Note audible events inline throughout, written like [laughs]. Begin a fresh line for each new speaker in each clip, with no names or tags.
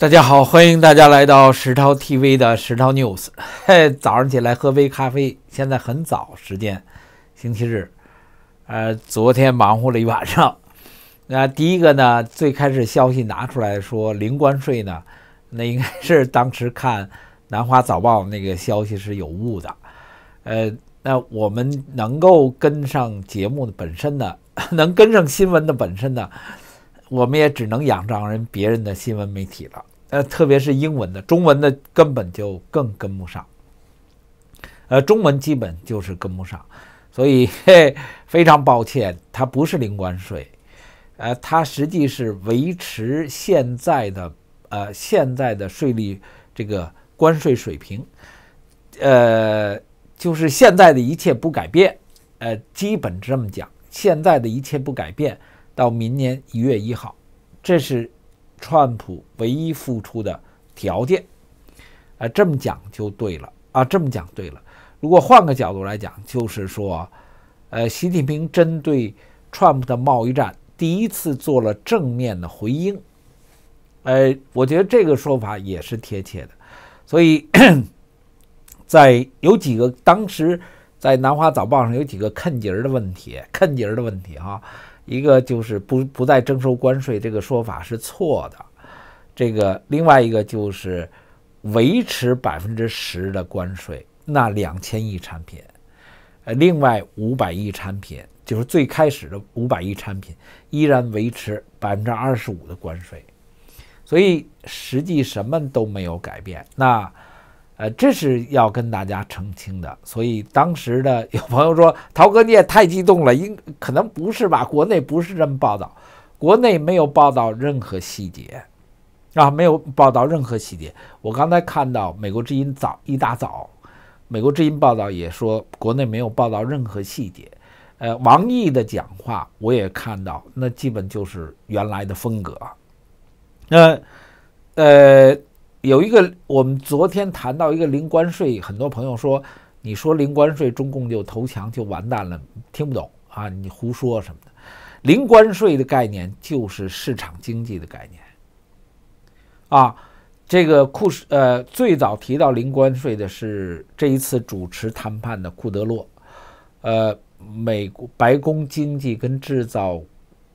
大家好，欢迎大家来到石涛 TV 的石涛 news。嘿，早上起来喝杯咖啡，现在很早时间，星期日。呃，昨天忙活了一晚上。[laughs] 那第一个呢，最开始消息拿出来说零关税呢，那应该是当时看《南华早报》那个消息是有误的。呃，那我们能够跟上节目的本身的，[laughs] 能跟上新闻的本身的。我们也只能仰仗人别人的新闻媒体了，呃，特别是英文的，中文的根本就更跟不上，呃，中文基本就是跟不上，所以 [laughs] 嘿，非常抱歉，它不是零关税，呃，它实际是维持现在的呃现在的税率这个关税水平，呃，就是现在的一切不改变，呃，基本这么讲，现在的一切不改变。到明年一月一号，这是川普唯一付出的条件，啊，这么讲就对了啊，这么讲对了。如果换个角度来讲，就是说，呃，习近平针对川普的贸易战第一次做了正面的回应，呃，我觉得这个说法也是贴切的。所以，[clears throat] 在有几个当时在《南华早报》上有几个坑儿的问题，坑儿的问题哈。一个就是不不再征收关税，这个说法是错的。这个另外一个就是维持百分之十的关税，那两千亿产品，呃，另外五百亿产品就是最开始的五百亿产品，依然维持百分之二十五的关税。所以实际什么都没有改变。那。呃，这是要跟大家澄清的，所以当时的有朋友说：“陶哥，你也太激动了，应可能不是吧？国内不是这么报道，国内没有报道任何细节，啊，没有报道任何细节。我刚才看到《美国之音》早一大早，《美国之音》报道也说国内没有报道任何细节。呃，王毅的讲话我也看到，那基本就是原来的风格。那，呃。”有一个，我们昨天谈到一个零关税，很多朋友说，你说零关税，中共就投降就完蛋了，听不懂啊，你胡说什么的？零关税的概念就是市场经济的概念，啊，这个库什，呃，最早提到零关税的是这一次主持谈判的库德洛，呃，美国白宫经济跟制造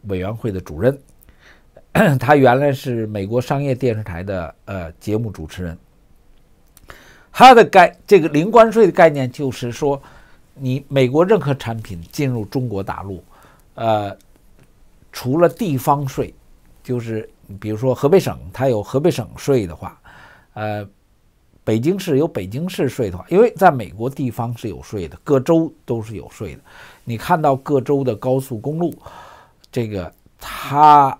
委员会的主任。[clears throat] 他原来是美国商业电视台的呃节目主持人。他的概这个零关税的概念就是说，你美国任何产品进入中国大陆，呃，除了地方税，就是比如说河北省它有河北省税的话，呃，北京市有北京市税的话，因为在美国地方是有税的，各州都是有税的。你看到各州的高速公路，这个他。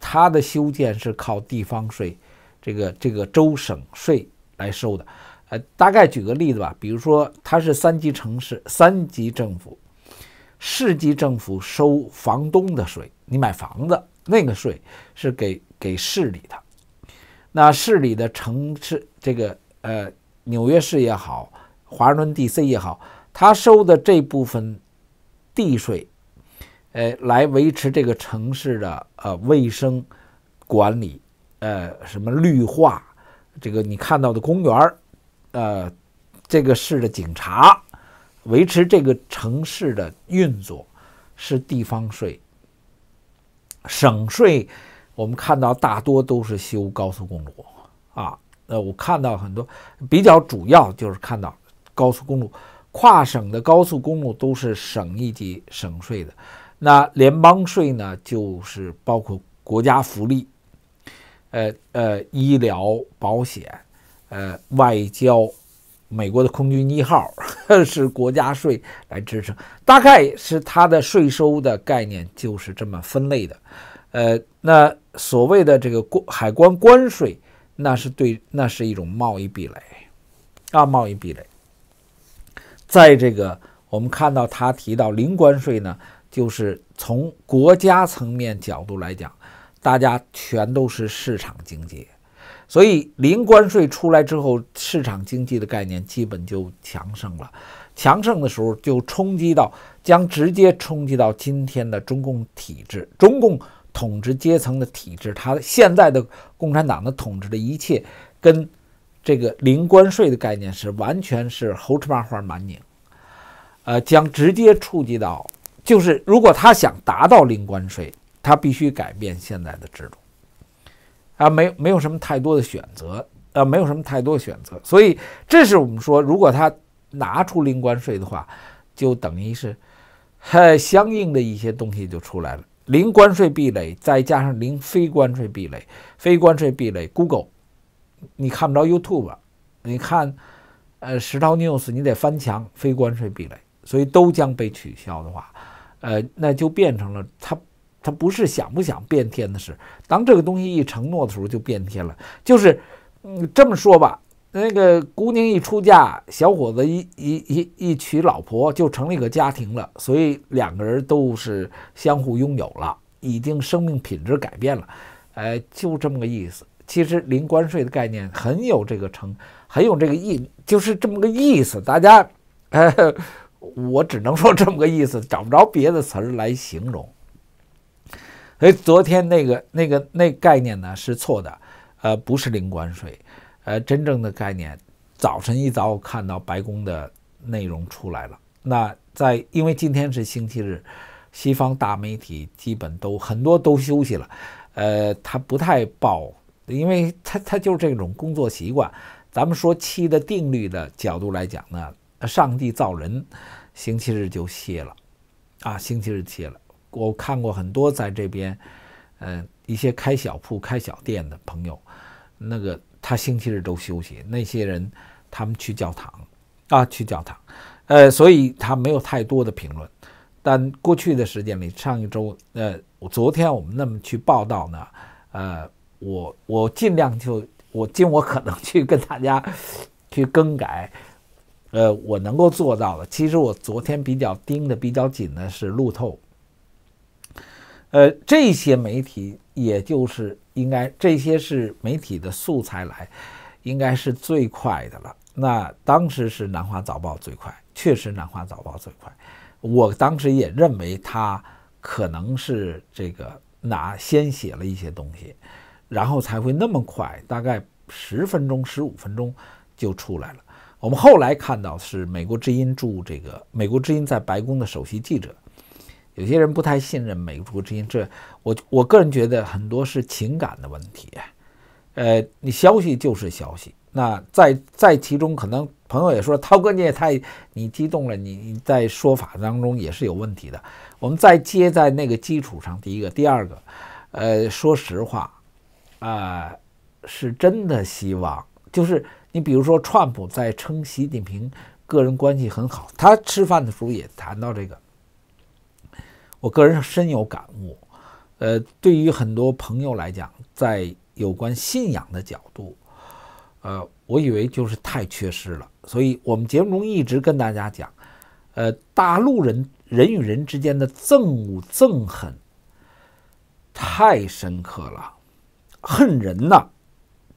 它的修建是靠地方税，这个这个州省税来收的。呃，大概举个例子吧，比如说它是三级城市，三级政府，市级政府收房东的税，你买房子那个税是给给市里的。那市里的城市，这个呃，纽约市也好，华盛顿 D.C. 也好，它收的这部分地税。呃，来维持这个城市的呃卫生管理，呃，什么绿化，这个你看到的公园，呃，这个市的警察，维持这个城市的运作是地方税。省税，我们看到大多都是修高速公路啊。呃，我看到很多比较主要就是看到高速公路，跨省的高速公路都是省一级省税的。那联邦税呢，就是包括国家福利，呃呃，医疗保险，呃，外交，美国的空军一号 [laughs] 是国家税来支撑，大概是它的税收的概念就是这么分类的，呃，那所谓的这个关海关关税，那是对那是一种贸易壁垒啊，贸易壁垒，在这个我们看到他提到零关税呢。就是从国家层面角度来讲，大家全都是市场经济，所以零关税出来之后，市场经济的概念基本就强盛了。强盛的时候，就冲击到将直接冲击到今天的中共体制，中共统治阶层的体制，它现在的共产党的统治的一切，跟这个零关税的概念是完全是猴吃八花满拧，呃，将直接触及到。就是如果他想达到零关税，他必须改变现在的制度，啊，没没有什么太多的选择，啊，没有什么太多选择，所以这是我们说，如果他拿出零关税的话，就等于是，呃，相应的一些东西就出来了，零关税壁垒再加上零非关税壁垒，非关税壁垒，Google，你看不着 YouTube，你看，呃，石涛 news 你得翻墙，非关税壁垒，所以都将被取消的话。呃，那就变成了他，他不是想不想变天的事。当这个东西一承诺的时候，就变天了。就是，嗯，这么说吧，那个姑娘一出嫁，小伙子一一一一娶老婆，就成了一个家庭了。所以两个人都是相互拥有了，已经生命品质改变了。呃，就这么个意思。其实零关税的概念很有这个成，很有这个意，就是这么个意思。大家，呵呵。我只能说这么个意思，找不着别的词儿来形容。所以昨天那个、那个、那概念呢是错的，呃，不是零关税，呃，真正的概念。早晨一早我看到白宫的内容出来了，那在因为今天是星期日，西方大媒体基本都很多都休息了，呃，他不太报，因为他他就是这种工作习惯。咱们说七的定律的角度来讲呢。上帝造人，星期日就歇了，啊，星期日歇了。我看过很多在这边，嗯，一些开小铺、开小店的朋友，那个他星期日都休息。那些人他们去教堂，啊，去教堂，呃，所以他没有太多的评论。但过去的时间里，上一周，呃，昨天我们那么去报道呢，呃，我我尽量就我尽我可能去跟大家 [laughs] 去更改。呃，我能够做到的，其实我昨天比较盯的比较紧的是路透。呃，这些媒体也就是应该这些是媒体的素材来，应该是最快的了。那当时是《南华早报》最快，确实《南华早报》最快。我当时也认为他可能是这个拿先写了一些东西，然后才会那么快，大概十分钟、十五分钟就出来了。我们后来看到是美国之音驻这个美国之音在白宫的首席记者，有些人不太信任美国之音，这我我个人觉得很多是情感的问题。呃，你消息就是消息，那在在其中可能朋友也说，涛哥你也太你激动了，你你在说法当中也是有问题的。我们再接在那个基础上，第一个，第二个，呃，说实话，啊，是真的希望就是。你比如说，川普在称习近平个人关系很好，他吃饭的时候也谈到这个。我个人深有感悟，呃，对于很多朋友来讲，在有关信仰的角度，呃，我以为就是太缺失了。所以我们节目中一直跟大家讲，呃，大陆人人与人之间的憎恶、憎恨太深刻了，恨人呐。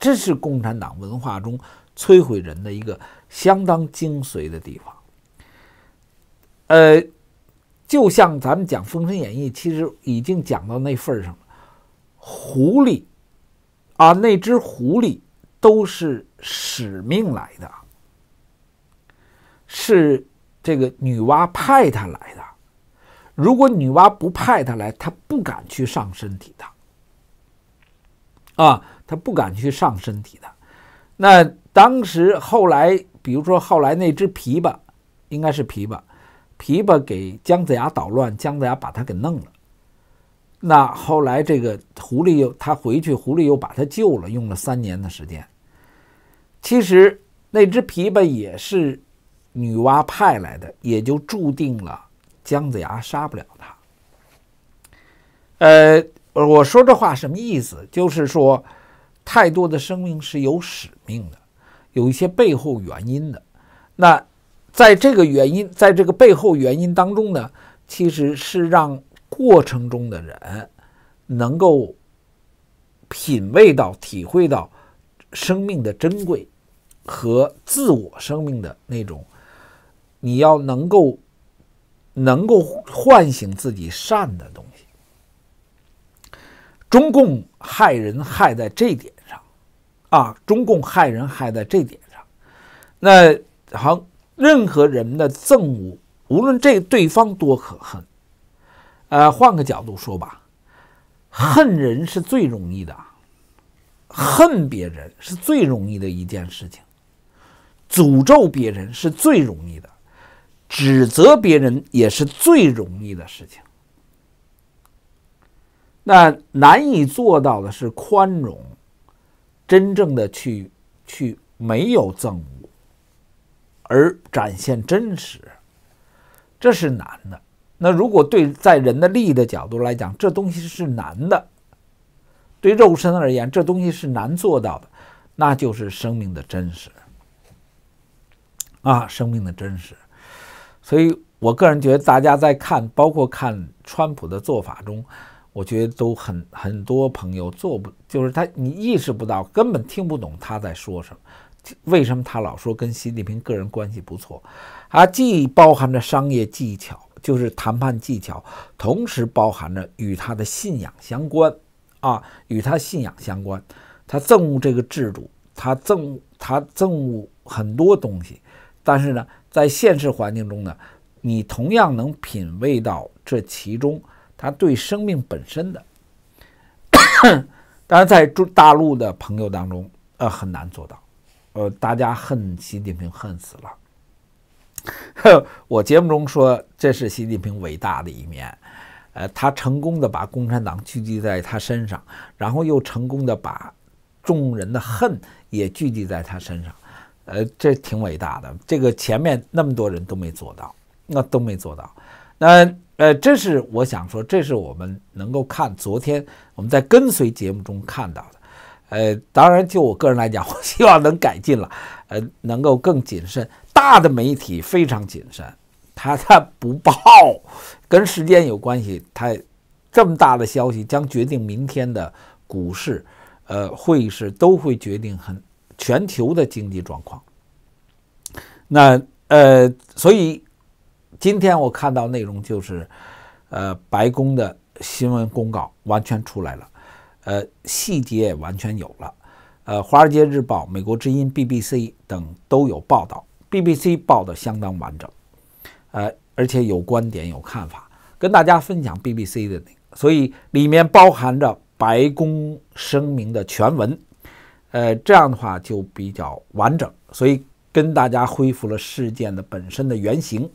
这是共产党文化中摧毁人的一个相当精髓的地方，呃，就像咱们讲《封神演义》，其实已经讲到那份儿上了。狐狸啊，那只狐狸都是使命来的，是这个女娲派他来的。如果女娲不派他来，他不敢去上身体的，啊。他不敢去上身体的。那当时后来，比如说后来那只琵琶，应该是琵琶，琵琶给姜子牙捣乱，姜子牙把他给弄了。那后来这个狐狸又他回去，狐狸又把他救了，用了三年的时间。其实那只琵琶也是女娲派来的，也就注定了姜子牙杀不了他。呃，我说这话什么意思？就是说。太多的生命是有使命的，有一些背后原因的。那在这个原因，在这个背后原因当中呢，其实是让过程中的人能够品味到、体会到生命的珍贵和自我生命的那种，你要能够能够唤醒自己善的东西。中共害人害在这点上，啊，中共害人害在这点上。那好，任何人的憎恶，无论这对方多可恨，呃，换个角度说吧，恨人是最容易的，恨别人是最容易的一件事情，诅咒别人是最容易的，指责别人也是最容易的事情。那难以做到的是宽容，真正的去去没有憎恶，而展现真实，这是难的。那如果对在人的利益的角度来讲，这东西是难的；对肉身而言，这东西是难做到的，那就是生命的真实啊，生命的真实。所以我个人觉得，大家在看，包括看川普的做法中。我觉得都很很多朋友做不，就是他你意识不到，根本听不懂他在说什么。为什么他老说跟习近平个人关系不错？啊，既包含着商业技巧，就是谈判技巧，同时包含着与他的信仰相关，啊，与他信仰相关。他憎恶这个制度，他憎他憎恶很多东西。但是呢，在现实环境中呢，你同样能品味到这其中。他对生命本身的，[coughs] 当然在中大陆的朋友当中，呃，很难做到，呃，大家恨习近平恨死了。[laughs] 我节目中说这是习近平伟大的一面，呃，他成功的把共产党聚集在他身上，然后又成功的把众人的恨也聚集在他身上，呃，这挺伟大的。这个前面那么多人都没做到，那都没做到，那。呃，这是我想说，这是我们能够看昨天我们在跟随节目中看到的。呃，当然就我个人来讲，[laughs] 我希望能改进了，呃，能够更谨慎。大的媒体非常谨慎，他他不报，跟时间有关系。他这么大的消息将决定明天的股市，呃，会议室都会决定很全球的经济状况。那呃，所以。今天我看到内容就是，呃，白宫的新闻公告完全出来了，呃，细节也完全有了，呃，《华尔街日报》《美国之音》《BBC》等都有报道，《BBC》报的相当完整，呃，而且有观点、有看法，跟大家分享《BBC》的那个，所以里面包含着白宫声明的全文，呃，这样的话就比较完整，所以跟大家恢复了事件的本身的原型。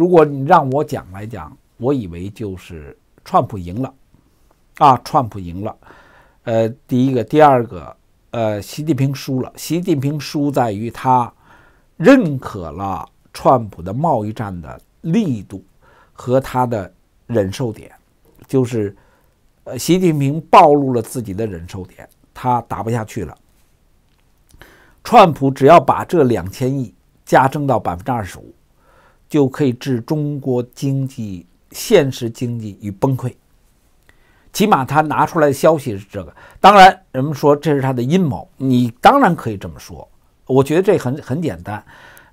如果你让我讲来讲，我以为就是川普赢了，啊，川普赢了，呃，第一个，第二个，呃，习近平输了，习近平输在于他认可了川普的贸易战的力度和他的忍受点，就是，呃，习近平暴露了自己的忍受点，他打不下去了，川普只要把这两千亿加征到百分之二十五。就可以致中国经济现实经济与崩溃，起码他拿出来的消息是这个。当然，人们说这是他的阴谋，你当然可以这么说。我觉得这很很简单，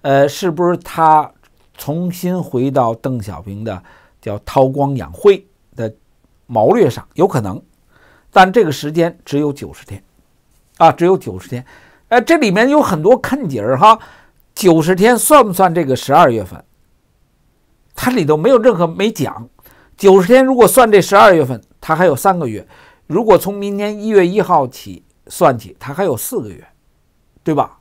呃，是不是他重新回到邓小平的叫韬光养晦的谋略上？有可能，但这个时间只有九十天啊，只有九十天。哎，这里面有很多坑底儿哈，九十天算不算这个十二月份？它里头没有任何没讲，九十天如果算这十二月份，它还有三个月；如果从明年一月一号起算起，它还有四个月，对吧？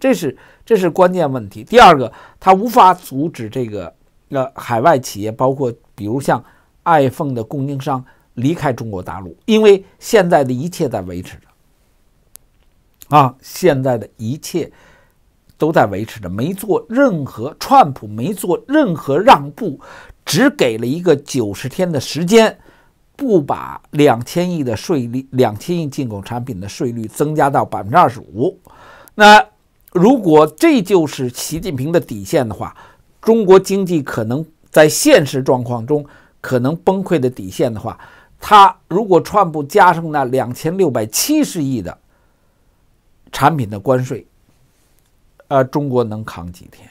这是这是关键问题。第二个，它无法阻止这个呃海外企业，包括比如像爱 e 的供应商离开中国大陆，因为现在的一切在维持着。啊，现在的一切。都在维持着，没做任何，川普没做任何让步，只给了一个九十天的时间，不把两千亿的税率，两千亿进口产品的税率增加到百分之二十五。那如果这就是习近平的底线的话，中国经济可能在现实状况中可能崩溃的底线的话，他如果川普加上那两千六百七十亿的产品的关税。呃，中国能扛几天？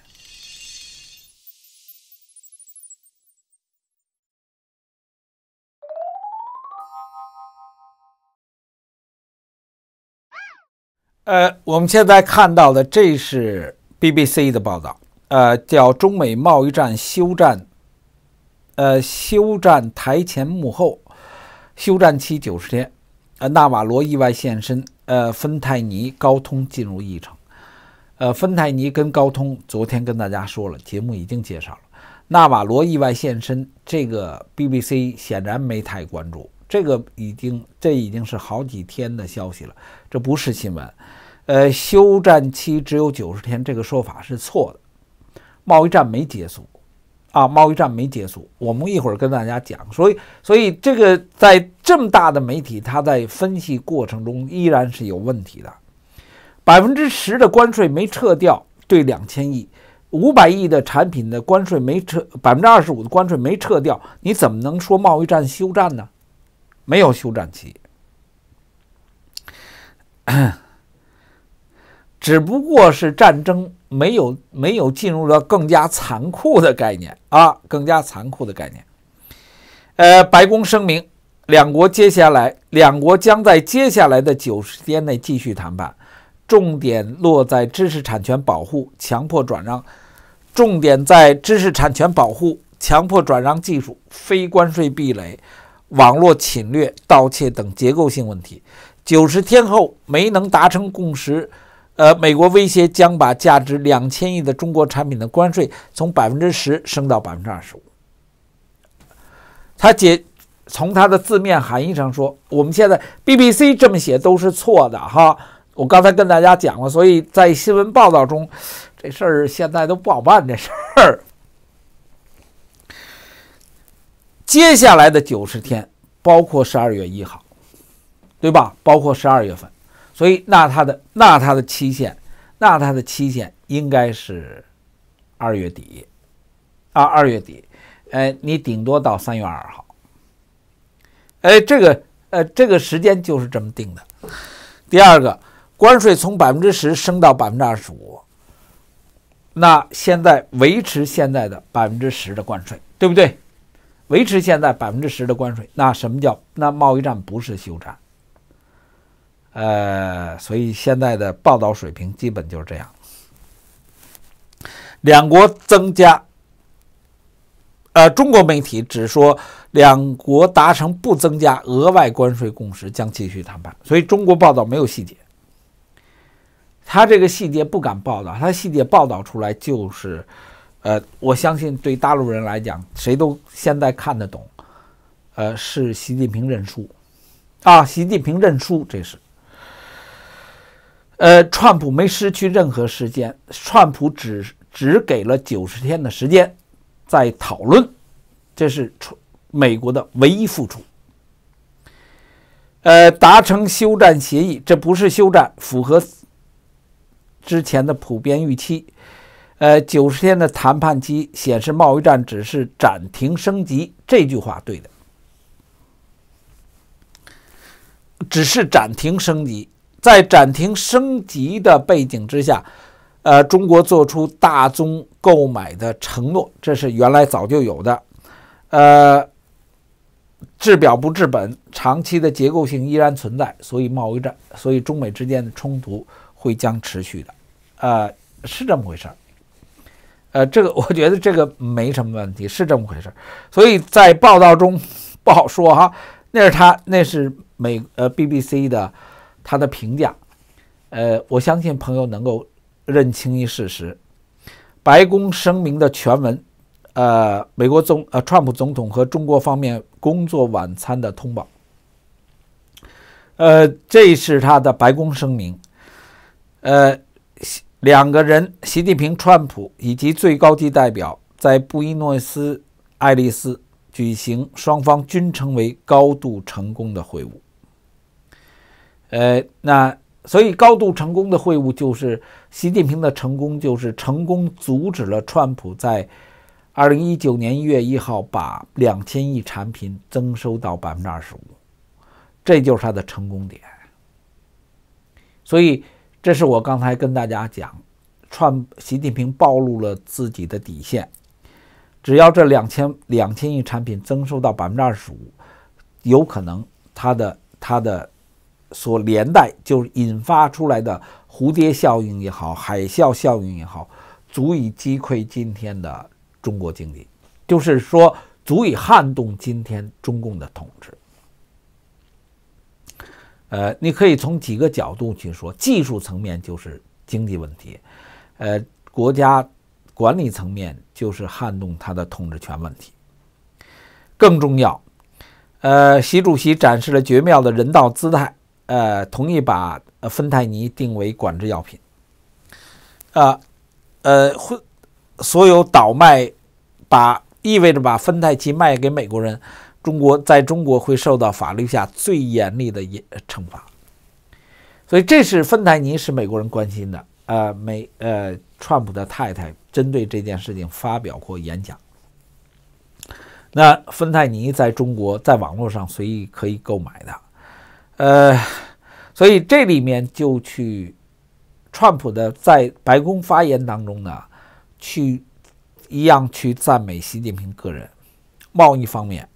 呃，我们现在看到的这是 BBC 的报道，呃，叫《中美贸易战休战》，呃，休战台前幕后，休战期九十天，呃，纳瓦罗意外现身，呃，芬太尼、高通进入议程。呃，芬太尼跟高通昨天跟大家说了，节目已经介绍了。纳瓦罗意外现身，这个 BBC 显然没太关注。这个已经，这已经是好几天的消息了，这不是新闻。呃，休战期只有九十天，这个说法是错的。贸易战没结束，啊，贸易战没结束。我们一会儿跟大家讲。所以，所以这个在这么大的媒体，它在分析过程中依然是有问题的。百分之十的关税没撤掉，对两千亿、五百亿的产品的关税没撤，百分之二十五的关税没撤掉，你怎么能说贸易战休战呢？没有休战期，只不过是战争没有没有进入了更加残酷的概念啊，更加残酷的概念。呃，白宫声明，两国接下来两国将在接下来的九十天内继续谈判。重点落在知识产权保护、强迫转让；重点在知识产权保护、强迫转让、技术非关税壁垒、网络侵略、盗窃等结构性问题。九十天后没能达成共识，呃，美国威胁将把价值两千亿的中国产品的关税从百分之十升到百分之二十五。他解从他的字面含义上说，我们现在 BBC 这么写都是错的哈。我刚才跟大家讲了，所以在新闻报道中，这事儿现在都不好办。这事儿，接下来的九十天，包括十二月一号，对吧？包括十二月份，所以那它的那它的期限，那它的期限应该是二月底啊，二月底。哎，你顶多到三月二号。哎，这个呃，这个时间就是这么定的。第二个。关税从百分之十升到百分之二十五，那现在维持现在的百分之十的关税，对不对？维持现在百分之十的关税，那什么叫那贸易战不是休战？呃，所以现在的报道水平基本就是这样。两国增加，呃，中国媒体只说两国达成不增加额外关税共识，将继续谈判。所以中国报道没有细节。他这个细节不敢报道，他细节报道出来就是，呃，我相信对大陆人来讲，谁都现在看得懂，呃，是习近平认输，啊，习近平认输，这是，呃，川普没失去任何时间，川普只只给了九十天的时间，在讨论，这是美国的唯一付出，呃，达成休战协议，这不是休战，符合。之前的普遍预期，呃，九十天的谈判期显示，贸易战只是暂停升级。这句话对的，只是暂停升级。在暂停升级的背景之下，呃，中国做出大宗购买的承诺，这是原来早就有的。呃，治表不治本，长期的结构性依然存在，所以贸易战，所以中美之间的冲突会将持续的。呃，是这么回事儿。呃，这个我觉得这个没什么问题，是这么回事儿。所以在报道中 [laughs] 不好说哈，那是他，那是美呃 BBC 的他的评价。呃，我相信朋友能够认清一事实，白宫声明的全文。呃，美国总呃，川普总统和中国方面工作晚餐的通报。呃，这是他的白宫声明。呃。两个人，习近平、川普以及最高级代表在布宜诺斯艾利斯举行，双方均称为高度成功的会晤。呃，那所以高度成功的会晤就是习近平的成功，就是成功阻止了川普在二零一九年一月一号把两千亿产品增收到百分之二十五，这就是他的成功点。所以。这是我刚才跟大家讲，串习近平暴露了自己的底线。只要这两千两千亿产品增收到百分之二十五，有可能他的他的所连带就引发出来的蝴蝶效应也好，海啸效应也好，足以击溃今天的中国经济，就是说足以撼动今天中共的统治。呃，你可以从几个角度去说，技术层面就是经济问题，呃，国家管理层面就是撼动他的统治权问题。更重要，呃，习主席展示了绝妙的人道姿态，呃，同意把芬太尼定为管制药品，啊，呃，会所有倒卖，把意味着把芬太奇卖给美国人。中国在中国会受到法律下最严厉的严惩罚，所以这是芬太尼是美国人关心的。呃，美呃，川普的太太针对这件事情发表过演讲。那芬太尼在中国在网络上随意可以购买的，呃，所以这里面就去川普的在白宫发言当中呢，去一样去赞美习近平个人，贸易方面。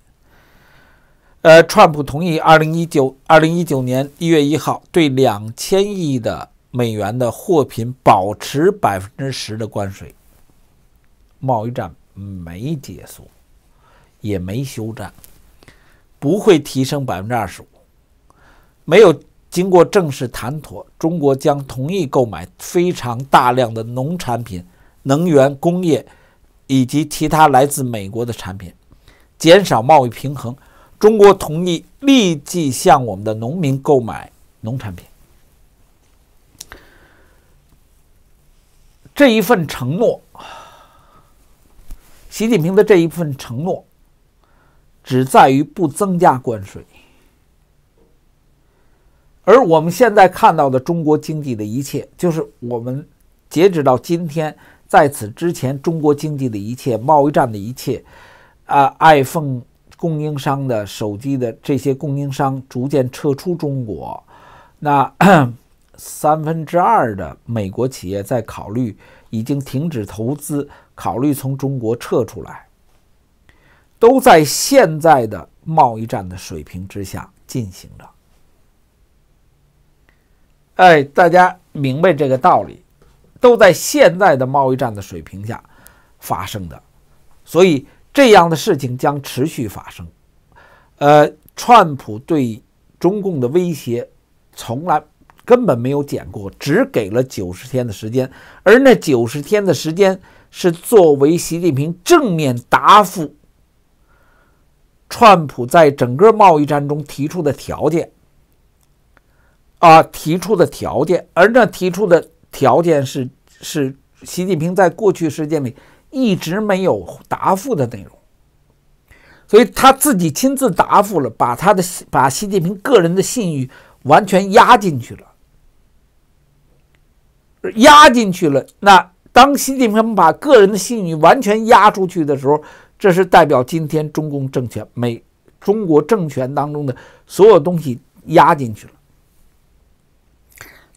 呃，川普同意，二零一九二零一九年一月一号对两千亿的美元的货品保持百分之十的关税。贸易战没结束，也没休战，不会提升百分之二十五，没有经过正式谈妥，中国将同意购买非常大量的农产品、能源、工业以及其他来自美国的产品，减少贸易平衡。中国同意立即向我们的农民购买农产品。这一份承诺，习近平的这一份承诺，只在于不增加关税。而我们现在看到的中国经济的一切，就是我们截止到今天，在此之前中国经济的一切，贸易战的一切，啊，iPhone。供应商的手机的这些供应商逐渐撤出中国，那三分之二的美国企业在考虑已经停止投资，考虑从中国撤出来，都在现在的贸易战的水平之下进行着。哎，大家明白这个道理，都在现在的贸易战的水平下发生的，所以。这样的事情将持续发生，呃，川普对中共的威胁从来根本没有减过，只给了九十天的时间，而那九十天的时间是作为习近平正面答复川普在整个贸易战中提出的条件啊提出的条件，而那提出的条件是是习近平在过去时间里。一直没有答复的内容，所以他自己亲自答复了，把他的把习近平个人的信誉完全压进去了，压进去了。那当习近平把个人的信誉完全压出去的时候，这是代表今天中共政权、美中国政权当中的所有东西压进去了。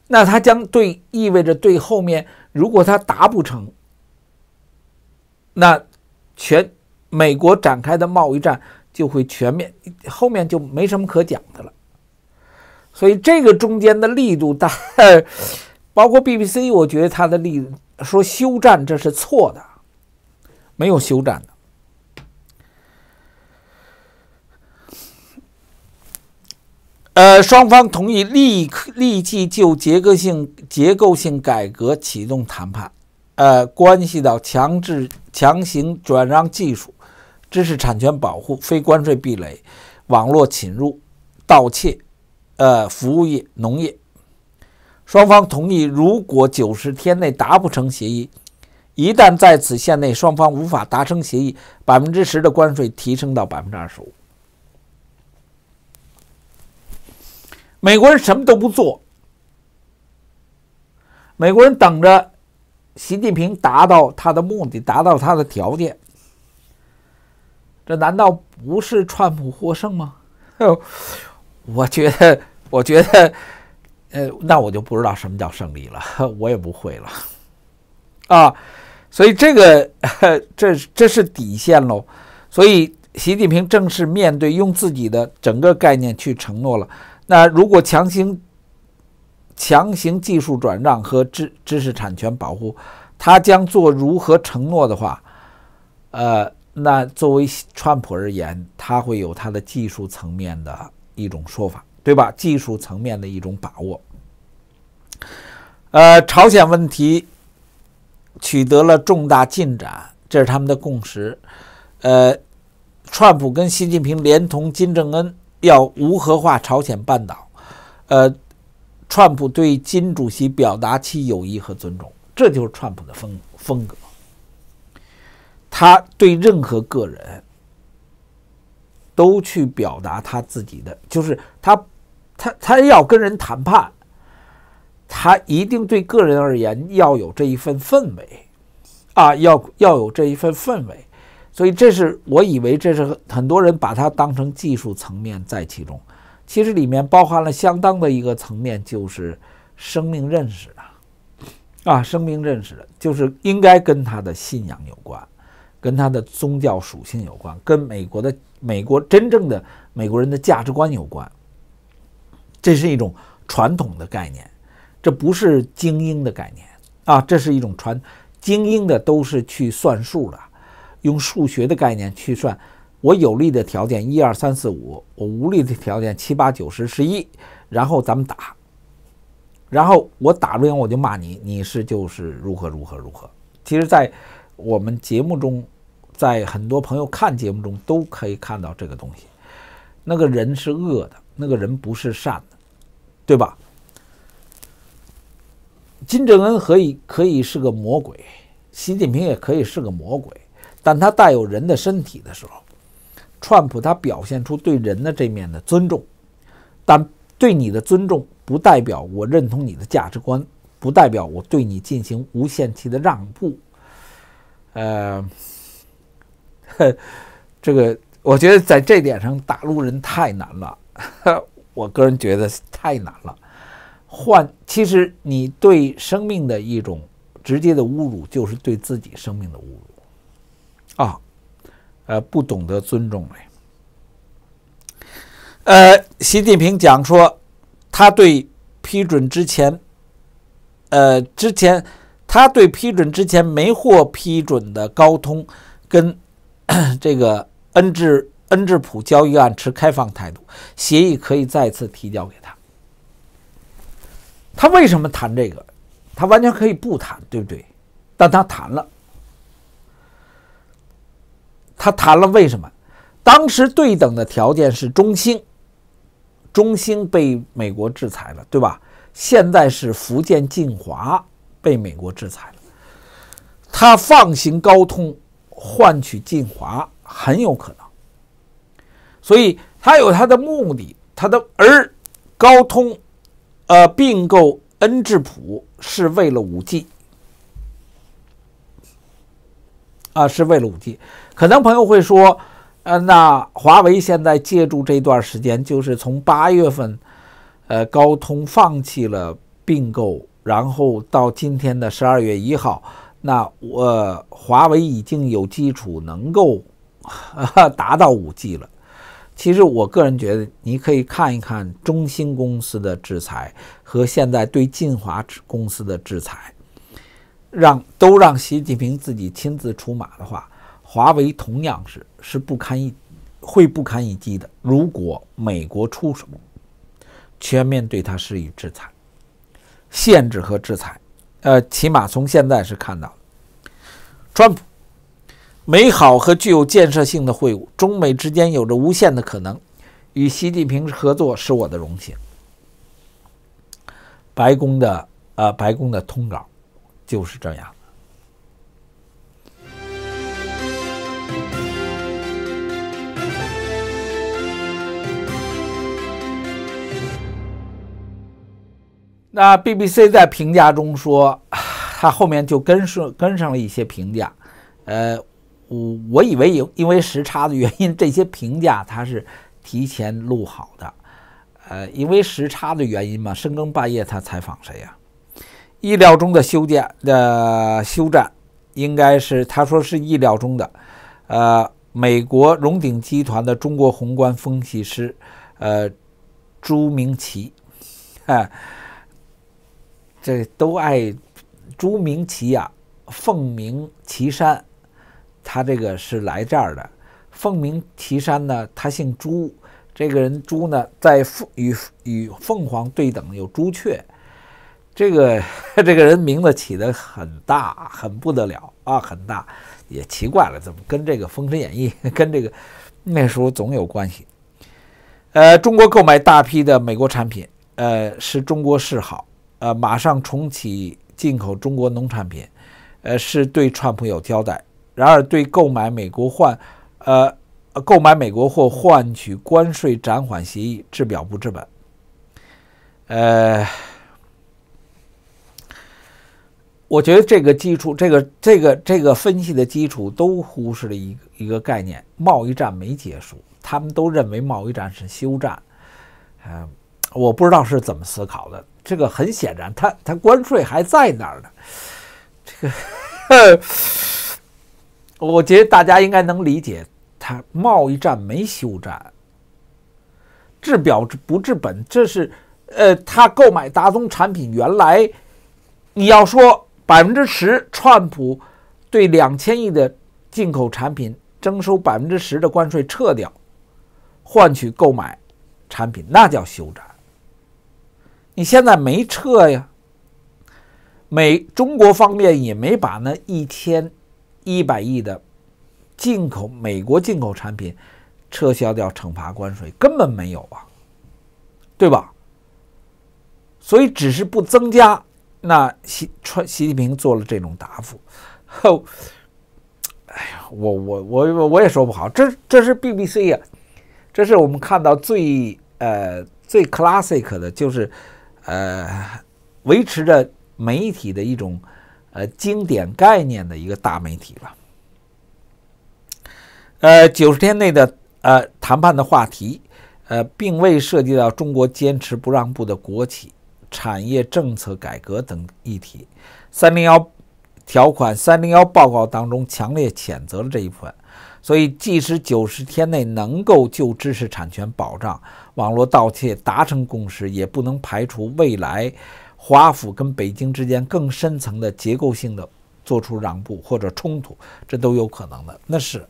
那他将对意味着对后面，如果他达不成。那全美国展开的贸易战就会全面，后面就没什么可讲的了。所以这个中间的力度，大，包括 BBC，我觉得它的力说休战这是错的，没有休战的。呃，双方同意立刻立即就结构性结构性改革启动谈判，呃，关系到强制。强行转让技术，知识产权保护，非关税壁垒，网络侵入、盗窃，呃，服务业、农业。双方同意，如果九十天内达不成协议，一旦在此限内双方无法达成协议，百分之十的关税提升到百分之二十五。美国人什么都不做，美国人等着。习近平达到他的目的，达到他的条件，这难道不是川普获胜吗？[laughs] 我觉得，我觉得，呃，那我就不知道什么叫胜利了，[laughs] 我也不会了，啊，所以这个，[laughs] 这这是底线喽。所以习近平正式面对，用自己的整个概念去承诺了。那如果强行，强行技术转让和知知识产权保护，他将做如何承诺的话，呃，那作为川普而言，他会有他的技术层面的一种说法，对吧？技术层面的一种把握。呃，朝鲜问题取得了重大进展，这是他们的共识。呃，川普跟习近平连同金正恩要无核化朝鲜半岛，呃。川普对金主席表达其友谊和尊重，这就是川普的风风格。他对任何个人都去表达他自己的，就是他，他他要跟人谈判，他一定对个人而言要有这一份氛围啊，要要有这一份氛围。所以，这是我以为这是很多人把它当成技术层面在其中。其实里面包含了相当的一个层面，就是生命认识的，啊，生命认识的就是应该跟他的信仰有关，跟他的宗教属性有关，跟美国的美国真正的美国人的价值观有关。这是一种传统的概念，这不是精英的概念啊，这是一种传精英的都是去算数的，用数学的概念去算。我有利的条件一二三四五，我无利的条件七八九十十一，然后咱们打，然后我打不赢我就骂你，你是就是如何如何如何。其实，在我们节目中，在很多朋友看节目中都可以看到这个东西，那个人是恶的，那个人不是善的，对吧？金正恩可以可以是个魔鬼，习近平也可以是个魔鬼，但他带有人的身体的时候。川普他表现出对人的这面的尊重，但对你的尊重不代表我认同你的价值观，不代表我对你进行无限期的让步。呃，这个我觉得在这点上大陆人太难了，[laughs] 我个人觉得太难了。换其实你对生命的一种直接的侮辱，就是对自己生命的侮辱啊。呃，不懂得尊重嘞。呃，习近平讲说，他对批准之前，呃，之前他对批准之前没获批准的高通跟 [coughs] 这个恩智恩智浦交易案持开放态度，协议可以再次提交给他。他为什么谈这个？他完全可以不谈，对不对？但他谈了。他谈了为什么？当时对等的条件是中兴，中兴被美国制裁了，对吧？现在是福建晋华被美国制裁了，他放行高通换取晋华很有可能，所以他有他的目的，他的而高通呃并购恩智浦是为了五 G 啊，是为了五 G。可能朋友会说：“呃，那华为现在借助这段时间，就是从八月份，呃，高通放弃了并购，然后到今天的十二月一号，那我华为已经有基础能够，达到五 G 了。”其实我个人觉得，你可以看一看中兴公司的制裁和现在对晋华公司的制裁，让都让习近平自己亲自出马的话。华为同样是是不堪一，会不堪一击的。如果美国出手，全面对他施以制裁、限制和制裁，呃，起码从现在是看到，川普美好和具有建设性的会晤，中美之间有着无限的可能。与习近平合作是我的荣幸。白宫的呃，白宫的通稿就是这样。那 BBC 在评价中说，他后面就跟上跟上了一些评价，呃，我我以为有因为时差的原因，这些评价他是提前录好的，呃，因为时差的原因嘛，深更半夜他采访谁呀？意料中的修建的休战，应该是他说是意料中的，呃，美国荣鼎集团的中国宏观分析师，呃，朱明奇，哎。[laughs] 这都爱朱明奇呀，凤鸣岐山，他这个是来这儿的。凤鸣岐山呢，他姓朱，这个人朱呢，在凤与与凤凰对等有朱雀，这个 [laughs] 这个人名字起的很大，很不得了啊，很大也奇怪了，怎么跟这个《封神演义》[laughs] 跟这个那时候总有关系？呃，中国购买大批的美国产品，呃，是中国示好。呃，马上重启进口中国农产品，呃，是对川普有交代。然而，对购买美国换，呃，购买美国货换取关税暂缓协议，治表不治本。呃，我觉得这个基础，这个这个这个分析的基础，都忽视了一个一个概念：贸易战没结束。他们都认为贸易战是休战，嗯，我不知道是怎么思考的。这个很显然，他他关税还在那儿呢。这个，[laughs] 我觉得大家应该能理解，他贸易战没休战，治表不治本。这是，呃，他购买达宗产品原来，你要说百分之十，川普对两千亿的进口产品征收百分之十的关税撤掉，换取购买产品，那叫休战。你现在没撤呀？美中国方面也没把那一千一百亿的进口美国进口产品撤销掉，惩罚关税根本没有啊，对吧？所以只是不增加。那习川习近平做了这种答复。呵，哎呀，我我我我也说不好，这这是 BBC 啊，这是我们看到最呃最 classic 的就是。呃，维持着媒体的一种呃经典概念的一个大媒体吧。呃，九十天内的呃谈判的话题，呃，并未涉及到中国坚持不让步的国企产业政策改革等议题。三零幺条款、三零幺报告当中，强烈谴责了这一部分。所以，即使九十天内能够就知识产权保障、网络盗窃达成共识，也不能排除未来华府跟北京之间更深层的结构性的做出让步或者冲突，这都有可能的。那是，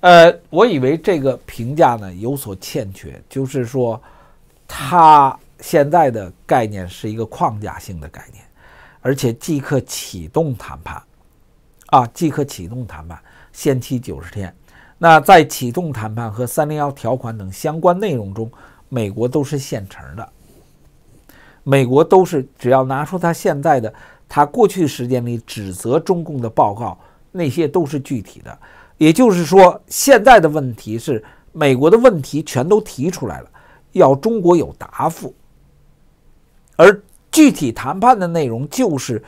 呃，我以为这个评价呢有所欠缺，就是说，它现在的概念是一个框架性的概念，而且即刻启动谈判，啊，即刻启动谈判。限期九十天。那在启动谈判和三零幺条款等相关内容中，美国都是现成的。美国都是只要拿出他现在的、他过去时间里指责中共的报告，那些都是具体的。也就是说，现在的问题是，美国的问题全都提出来了，要中国有答复。而具体谈判的内容就是。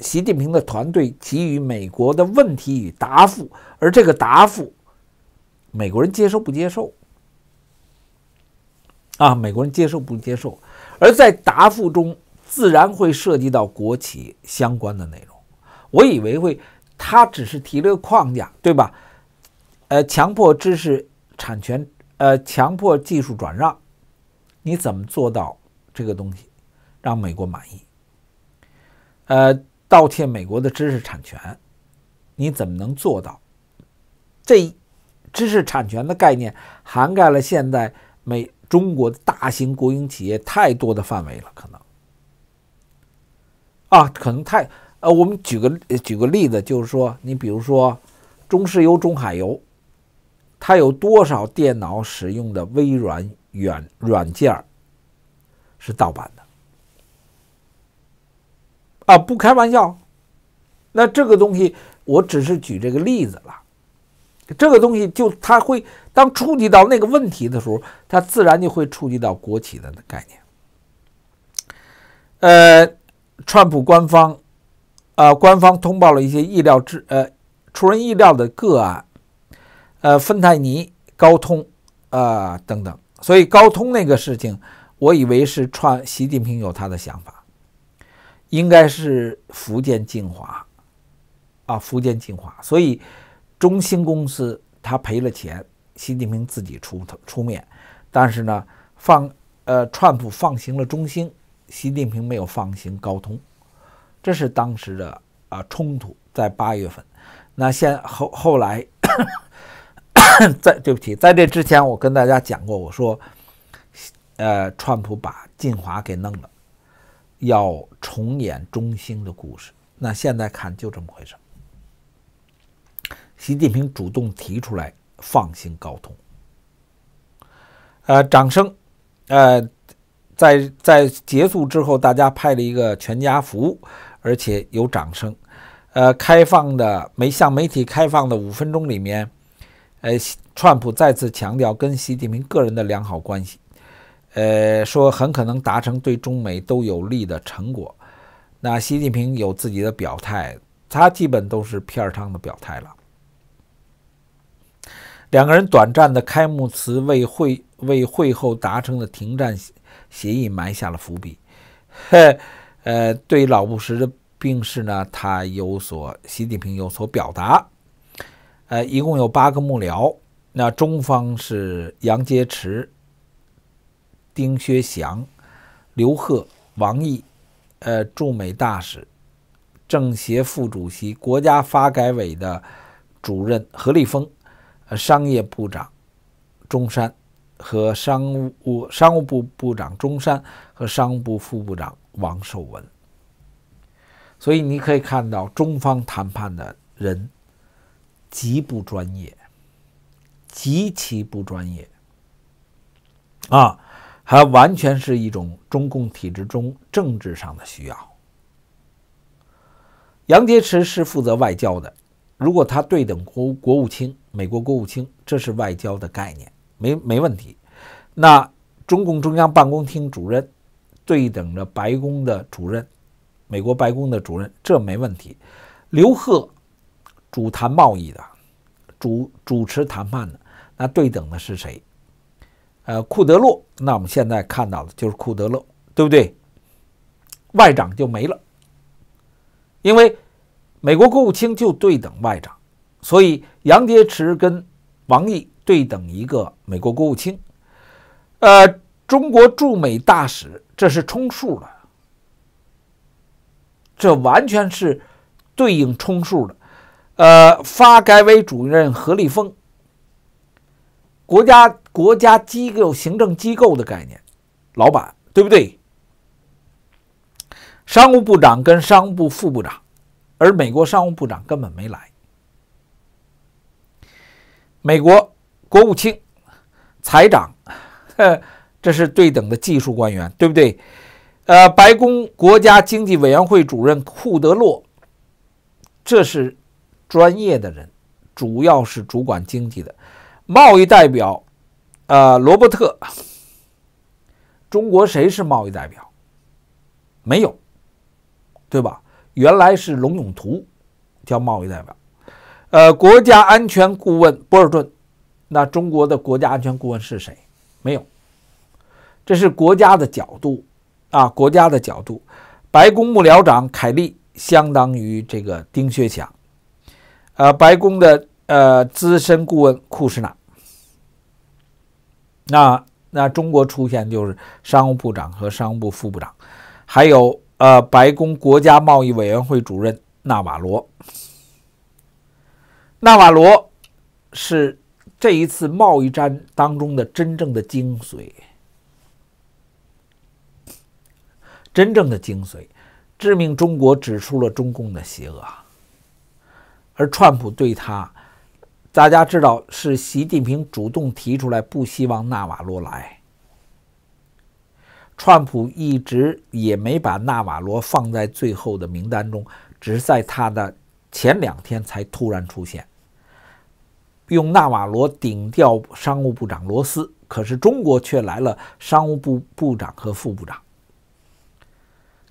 习近平的团队给予美国的问题与答复，而这个答复，美国人接受不接受？啊，美国人接受不接受？而在答复中，自然会涉及到国企相关的内容。我以为会，他只是提了个框架，对吧？呃，强迫知识产权，呃，强迫技术转让，你怎么做到这个东西让美国满意？呃。盗窃美国的知识产权，你怎么能做到？这知识产权的概念涵盖了现在美中国的大型国营企业太多的范围了，可能啊，可能太呃，我们举个举个例子，就是说，你比如说中石油、中海油，它有多少电脑使用的微软软软件是盗版的？啊，不开玩笑，那这个东西我只是举这个例子了。这个东西就它会当触及到那个问题的时候，它自然就会触及到国企的概念。呃，川普官方啊，官方通报了一些意料之呃出人意料的个案，呃，芬太尼、高通啊等等。所以高通那个事情，我以为是川习近平有他的想法。应该是福建晋华，啊，福建晋华，所以中兴公司它赔了钱，习近平自己出出面，但是呢，放呃，川普放行了中兴，习近平没有放行高通，这是当时的啊冲突，在八月份，那现后后来，在对不起，在这之前我跟大家讲过，我说，呃，川普把晋华给弄了。要重演中兴的故事，那现在看就这么回事。习近平主动提出来放行高通，呃，掌声，呃，在在结束之后，大家拍了一个全家福，而且有掌声，呃，开放的没向媒体开放的五分钟里面，呃，川普再次强调跟习近平个人的良好关系。呃，说很可能达成对中美都有利的成果，那习近平有自己的表态，他基本都是片汤的表态了。两个人短暂的开幕词为会为会后达成的停战协议埋下了伏笔。呵，[laughs] 呃，对老布什的病逝呢，他有所习近平有所表达。呃，一共有八个幕僚，那中方是杨洁篪。丁薛祥、刘鹤、王毅，呃，驻美大使、政协副主席、国家发改委的主任何立峰，呃，商业部长中山和商务商务部部长中山和商务部副部长王受文。所以你可以看到，中方谈判的人极不专业，极其不专业，啊！它完全是一种中共体制中政治上的需要。杨洁篪是负责外交的，如果他对等国国务卿、美国国务卿，这是外交的概念，没没问题。那中共中央办公厅主任对等着白宫的主任，美国白宫的主任，这没问题。刘鹤主谈贸易的，主主持谈判的，那对等的是谁？呃，库德洛，那我们现在看到的就是库德洛，对不对？外长就没了，因为美国国务卿就对等外长，所以杨洁篪跟王毅对等一个美国国务卿。呃，中国驻美大使这是充数的，这完全是对应充数的。呃，发改委主任何立峰。国家国家机构行政机构的概念，老板对不对？商务部长跟商务部副部长，而美国商务部长根本没来。美国国务卿、财长，[laughs] 这是对等的技术官员，对不对？呃，白宫国家经济委员会主任库德洛，这是专业的人，主要是主管经济的。贸易代表，呃，罗伯特。中国谁是贸易代表？没有，对吧？原来是龙永图叫贸易代表。呃，国家安全顾问博尔顿，那中国的国家安全顾问是谁？没有。这是国家的角度啊，国家的角度。白宫幕僚长凯利相当于这个丁薛祥，呃，白宫的呃资深顾问库什纳。那那中国出现就是商务部长和商务部副部长，还有呃白宫国家贸易委员会主任纳瓦罗。纳瓦罗是这一次贸易战当中的真正的精髓，真正的精髓，致命中国指出了中共的邪恶，而川普对他。大家知道是习近平主动提出来，不希望纳瓦罗来。川普一直也没把纳瓦罗放在最后的名单中，只是在他的前两天才突然出现，用纳瓦罗顶掉商务部长罗斯。可是中国却来了商务部部长和副部长。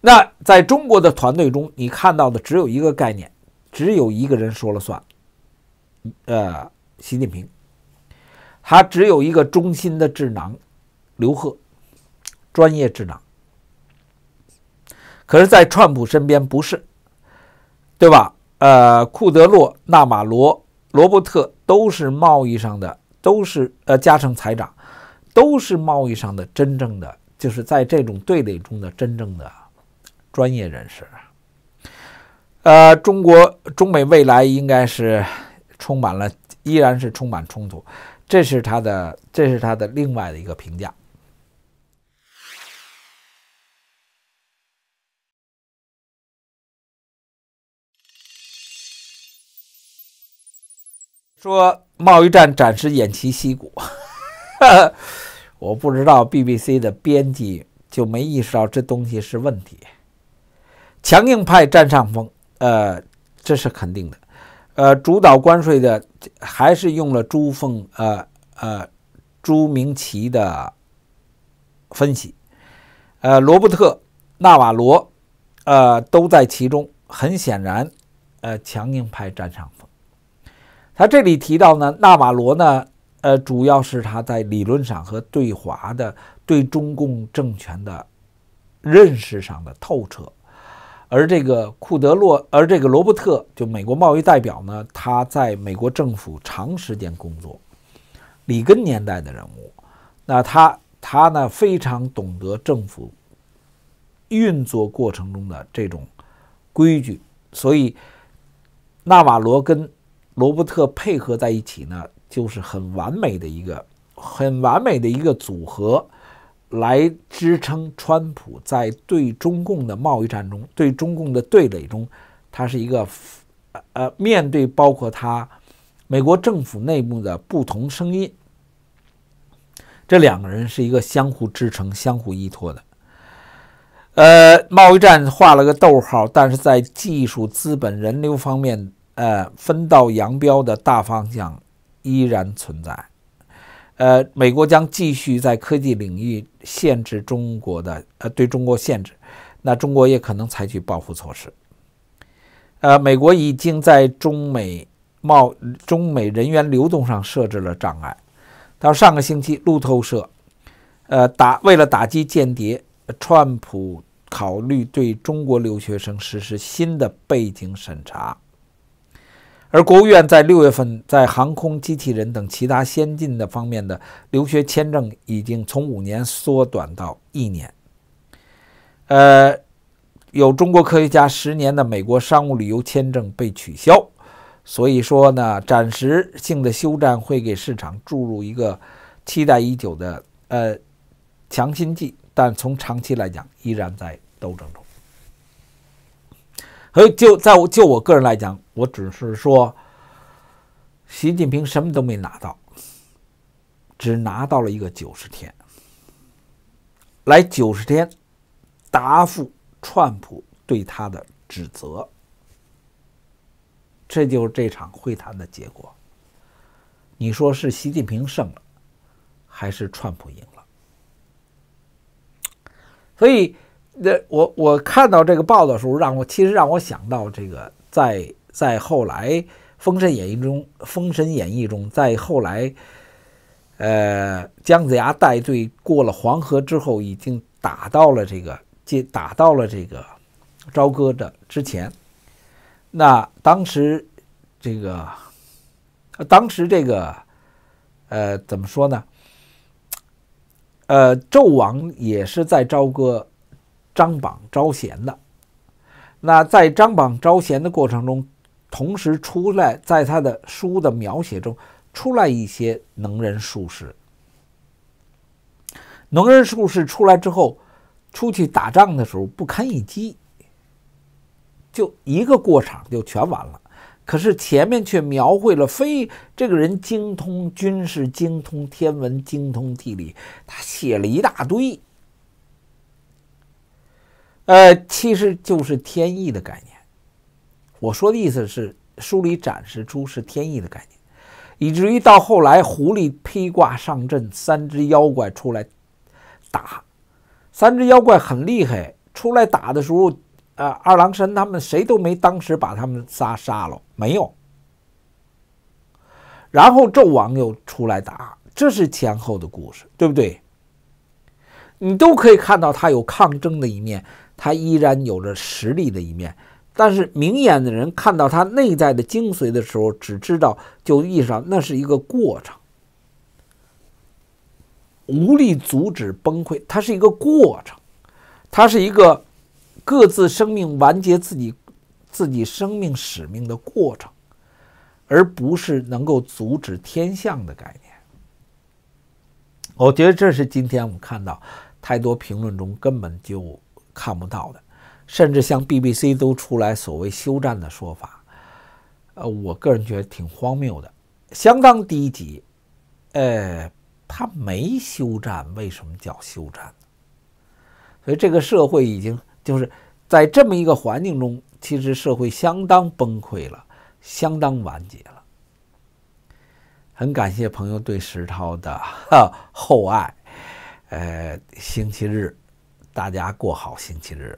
那在中国的团队中，你看到的只有一个概念，只有一个人说了算。呃，习近平，他只有一个中心的智囊，刘鹤，专业智囊。可是，在川普身边不是，对吧？呃，库德洛、纳马罗、罗伯特都是贸易上的，都是呃，加成财长，都是贸易上的真正的，就是在这种对垒中的真正的专业人士。呃，中国中美未来应该是。充满了，依然是充满冲突，这是他的，这是他的另外的一个评价。说贸易战暂时偃旗息鼓，[laughs] 我不知道 BBC 的编辑就没意识到这东西是问题。强硬派占上风，呃，这是肯定的。呃，主导关税的还是用了朱凤呃呃朱明奇的分析，呃，罗伯特·纳瓦罗，呃，都在其中。很显然，呃，强硬派占上风。他这里提到呢，纳瓦罗呢，呃，主要是他在理论上和对华的、对中共政权的认识上的透彻。而这个库德洛，而这个罗伯特，就美国贸易代表呢，他在美国政府长时间工作，里根年代的人物，那他他呢非常懂得政府运作过程中的这种规矩，所以纳瓦罗跟罗伯特配合在一起呢，就是很完美的一个很完美的一个组合。来支撑川普在对中共的贸易战中、对中共的对垒中，他是一个呃面对包括他美国政府内部的不同声音，这两个人是一个相互支撑、相互依托的。呃，贸易战画了个逗号，但是在技术、资本、人流方面，呃，分道扬镳的大方向依然存在。呃，美国将继续在科技领域。限制中国的，呃，对中国限制，那中国也可能采取报复措施。呃，美国已经在中美贸、中美人员流动上设置了障碍。到上个星期，路透社，呃，打为了打击间谍，川普考虑对中国留学生实施新的背景审查。而国务院在六月份，在航空机器人等其他先进的方面的留学签证已经从五年缩短到一年。呃，有中国科学家十年的美国商务旅游签证被取消，所以说呢，暂时性的休战会给市场注入一个期待已久的呃强心剂，但从长期来讲，依然在斗争中。所以，就在我就我个人来讲，我只是说，习近平什么都没拿到，只拿到了一个九十天，来九十天答复川普对他的指责，这就是这场会谈的结果。你说是习近平胜了，还是川普赢了？所以。那我我看到这个报道的时候，让我其实让我想到这个，在在后来《封神演义》中，《封神演义》中，在后来，呃，姜子牙带队过了黄河之后，已经打到了这个接打到了这个朝歌的之前。那当时这个，当时这个，呃，怎么说呢？呃，纣王也是在朝歌。张榜招贤的，那在张榜招贤的过程中，同时出来，在他的书的描写中，出来一些能人术士。能人术士出来之后，出去打仗的时候不堪一击，就一个过场就全完了。可是前面却描绘了非这个人精通军事、精通天文、精通地理，他写了一大堆。呃，其实就是天意的概念。我说的意思是，书里展示出是天意的概念，以至于到后来狐狸披挂上阵，三只妖怪出来打。三只妖怪很厉害，出来打的时候，呃，二郎神他们谁都没当时把他们仨杀了，没有。然后纣王又出来打，这是前后的故事，对不对？你都可以看到他有抗争的一面。他依然有着实力的一面，但是明眼的人看到他内在的精髓的时候，只知道就意识到那是一个过程，无力阻止崩溃，它是一个过程，它是一个各自生命完结自己自己生命使命的过程，而不是能够阻止天象的概念。我觉得这是今天我们看到太多评论中根本就。看不到的，甚至像 BBC 都出来所谓休战的说法，呃，我个人觉得挺荒谬的，相当低级。呃，他没休战，为什么叫休战？所以这个社会已经就是在这么一个环境中，其实社会相当崩溃了，相当完结了。很感谢朋友对石涛的厚爱。呃，星期日。大家过好星期日。